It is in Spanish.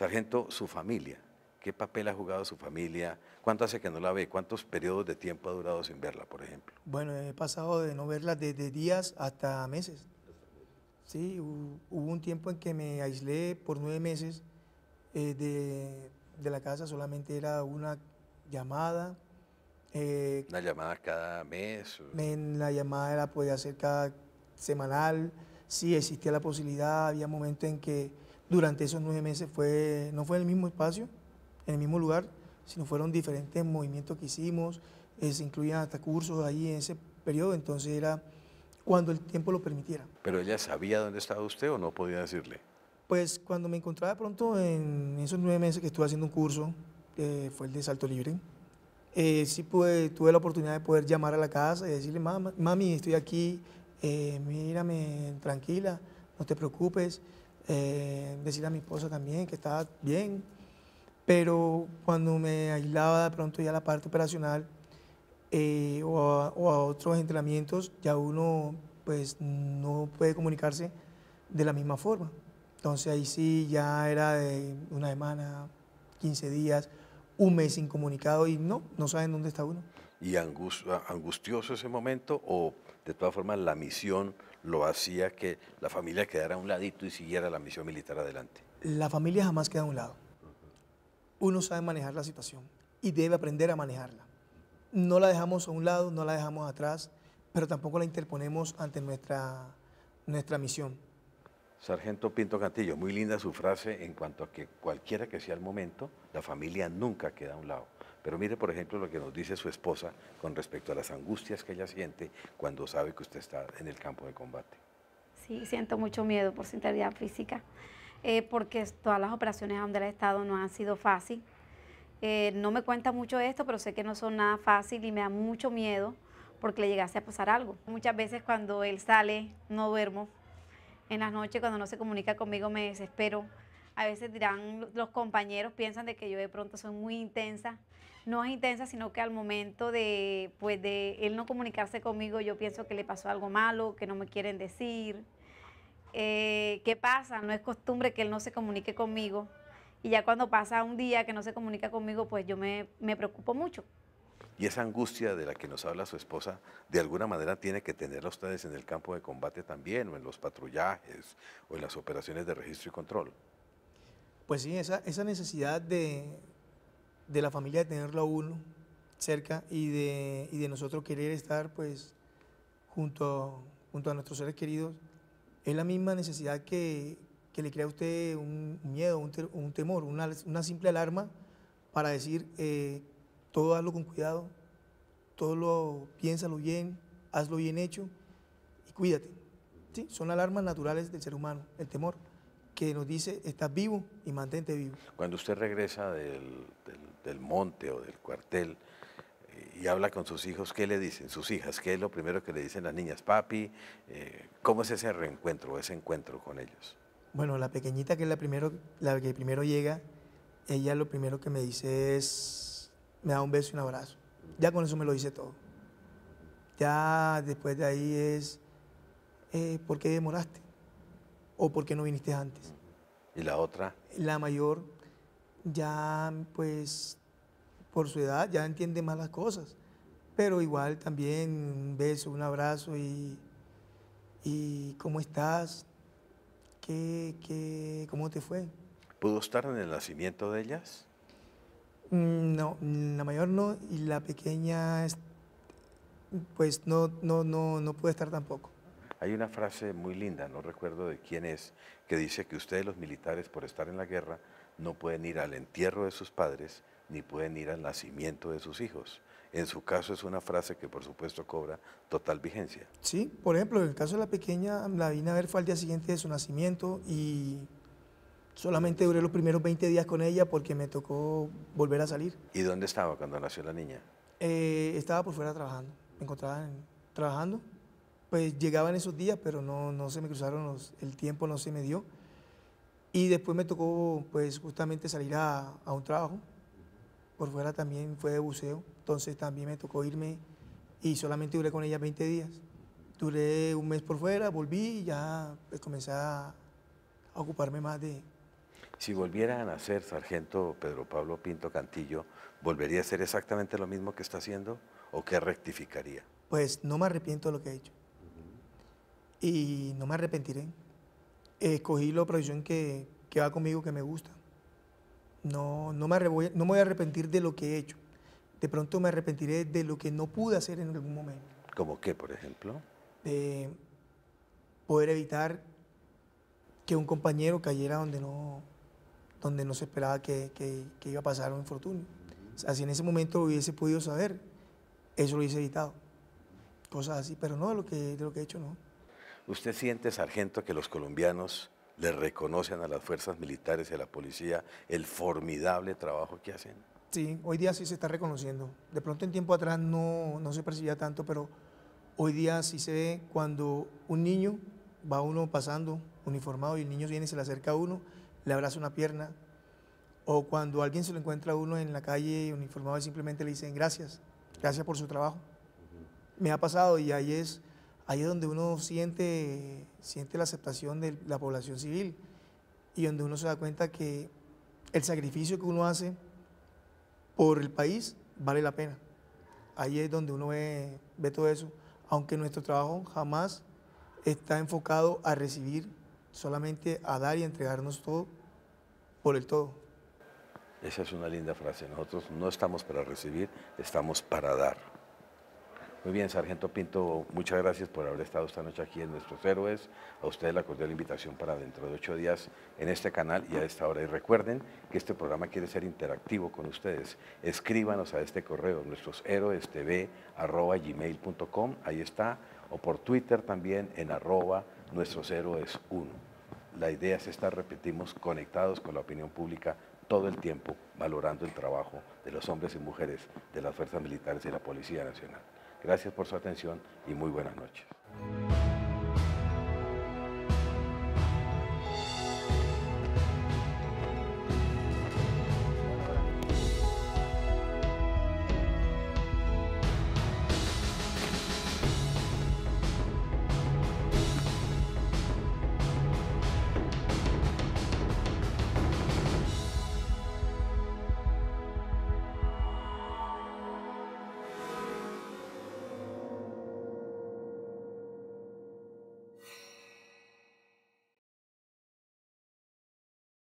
Sargento, su familia, ¿qué papel ha jugado su familia? ¿Cuánto hace que no la ve? ¿Cuántos periodos de tiempo ha durado sin verla, por ejemplo? Bueno, he pasado de no verla desde días hasta meses. Sí, hubo un tiempo en que me aislé por nueve meses eh, de, la casa, solamente era una llamada. Eh, ¿Una llamada cada mes? la llamada la podía hacer cada semanal, sí existía la posibilidad, había momentos en que durante esos nueve meses fue, no fue en el mismo espacio, en el mismo lugar, sino fueron diferentes movimientos que hicimos, eh, se incluían hasta cursos ahí en ese periodo, entonces era cuando el tiempo lo permitiera. ¿Pero ella sabía dónde estaba usted o no podía decirle? Pues cuando me encontraba pronto en esos nueve meses que estuve haciendo un curso, eh, fue el de salto libre, eh, sí tuve la oportunidad de poder llamar a la casa y decirle, mami estoy aquí, eh, mírame tranquila, no te preocupes eh, decir a mi esposa también que estaba bien, pero cuando me aislaba de pronto ya la parte operacional eh, o, a, otros entrenamientos, ya uno pues no puede comunicarse de la misma forma. Entonces ahí sí ya era de una semana, 15 días, un mes incomunicado y no, no saben dónde está uno y angustioso ese momento o de todas formas la misión lo hacía que la familia quedara a un ladito y siguiera la misión militar adelante? La familia jamás queda a un lado. Uno sabe manejar la situación y debe aprender a manejarla. No la dejamos a un lado, no la dejamos atrás, pero tampoco la interponemos ante nuestra, nuestra misión. Sargento Pinto Cantillo, muy linda su frase en cuanto a que cualquiera que sea el momento, la familia nunca queda a un lado pero mire, por ejemplo, lo que nos dice su esposa con respecto a las angustias que ella siente cuando sabe que usted está en el campo de combate. Sí, siento mucho miedo por su integridad física, eh, porque todas las operaciones donde ha estado no han sido fácil. Eh, no me cuenta mucho esto, pero sé que no son nada fácil y me da mucho miedo porque le llegase a pasar algo. Muchas veces cuando él sale, no duermo. En las noches, cuando no se comunica conmigo, me desespero. A veces dirán los compañeros, piensan de que yo de pronto soy muy intensa. No es intensa, sino que al momento de, pues, de él no comunicarse conmigo, yo pienso que le pasó algo malo, que no me quieren decir. Eh, ¿Qué pasa? No es costumbre que él no se comunique conmigo. Y ya cuando pasa un día que no se comunica conmigo, pues yo me, me preocupo mucho. Y esa angustia de la que nos habla su esposa, de alguna manera tiene que tenerla ustedes en el campo de combate también, o en los patrullajes, o en las operaciones de registro y control. Pues sí, esa, esa necesidad de, la familia de tenerlo a uno cerca y de, de nosotros querer estar pues junto, junto a nuestros seres queridos, es la misma necesidad que, le crea a usted un miedo, un, temor, una, simple alarma para decir, eh, todo hazlo con cuidado, todo lo piénsalo bien, hazlo bien hecho y cuídate. Son alarmas naturales del ser humano, el temor que nos dice, estás vivo y mantente vivo. Cuando usted regresa del, monte o del cuartel eh, y habla con sus hijos, ¿qué le dicen? Sus hijas, ¿qué es lo primero que le dicen las niñas? Papi, eh, ¿cómo es ese reencuentro, ese encuentro con ellos? Bueno, la pequeñita que es la, primero, la que primero llega, ella lo primero que me dice es, me da un beso y un abrazo. Ya con eso me lo dice todo. Ya después de ahí es, eh, ¿por qué demoraste? o por qué no viniste antes. ¿Y la otra? La mayor ya pues por su edad ya entiende más las cosas, pero igual también un beso, un abrazo y, y cómo estás, ¿Qué, qué, cómo te fue. ¿Pudo estar en el nacimiento de ellas? Mm, no, la mayor no y la pequeña pues no, no, no, no estar tampoco. Hay una frase muy linda, no recuerdo de quién es, que dice que ustedes los militares por estar en la guerra no pueden ir al entierro de sus padres ni pueden ir al nacimiento de sus hijos. En su caso es una frase que por supuesto cobra total vigencia. Sí, por ejemplo, en el caso de la pequeña, la vine a ver fue al día siguiente de su nacimiento y solamente duré los primeros 20 días con ella porque me tocó volver a salir. ¿Y dónde estaba cuando nació la niña? Eh, estaba por fuera trabajando, me encontraba trabajando pues llegaban esos días, pero no, no se me cruzaron los, el tiempo, no se me dio. Y después me tocó pues justamente salir a, un trabajo. Por fuera también fue de buceo, entonces también me tocó irme y solamente duré con ella 20 días. Duré un mes por fuera, volví y ya pues, comencé a, ocuparme más de... Si volviera a nacer, sargento Pedro Pablo Pinto Cantillo, ¿volvería a hacer exactamente lo mismo que está haciendo o qué rectificaría? Pues no me arrepiento de lo que he hecho y no me arrepentiré. Escogí la profesión que, va conmigo, que me gusta. No, no, me no voy a arrepentir de lo que he hecho. De pronto me arrepentiré de lo que no pude hacer en algún momento. ¿Como qué, por ejemplo? De poder evitar que un compañero cayera donde no, donde no se esperaba que, iba a pasar un infortunio. O si en ese momento lo hubiese podido saber, eso lo hubiese evitado. Cosas así, pero no, de lo que, de lo que he hecho no. ¿Usted siente, sargento, que los colombianos le reconocen a las fuerzas militares y a la policía el formidable trabajo que hacen? Sí, hoy día sí se está reconociendo. De pronto en tiempo atrás no, no se percibía tanto, pero hoy día sí se ve cuando un niño va uno pasando uniformado y el niño viene y se le acerca a uno, le abraza una pierna, o cuando alguien se lo encuentra a uno en la calle uniformado y simplemente le dicen gracias, gracias por su trabajo. Me ha pasado y ahí es ahí es donde uno siente, siente la aceptación de la población civil y donde uno se da cuenta que el sacrificio que uno hace por el país vale la pena. Ahí es donde uno ve todo eso, aunque nuestro trabajo jamás está enfocado a recibir, solamente a dar y entregarnos todo por el todo. Esa es una linda frase. Nosotros no estamos para recibir, estamos para dar. Muy bien, Sargento Pinto, muchas gracias por haber estado esta noche aquí en Nuestros Héroes. A ustedes la cordial invitación para dentro de ocho días en este canal y a esta hora. Y recuerden que este programa quiere ser interactivo con ustedes. Escríbanos a este correo, nuestroshéroestv.com, ahí está, o por Twitter también en arroba héroes 1 La idea es estar, repetimos, conectados con la opinión pública todo el tiempo, valorando el trabajo de los hombres y mujeres de las fuerzas militares y la Policía Nacional. Gracias por su atención y muy buenas noches.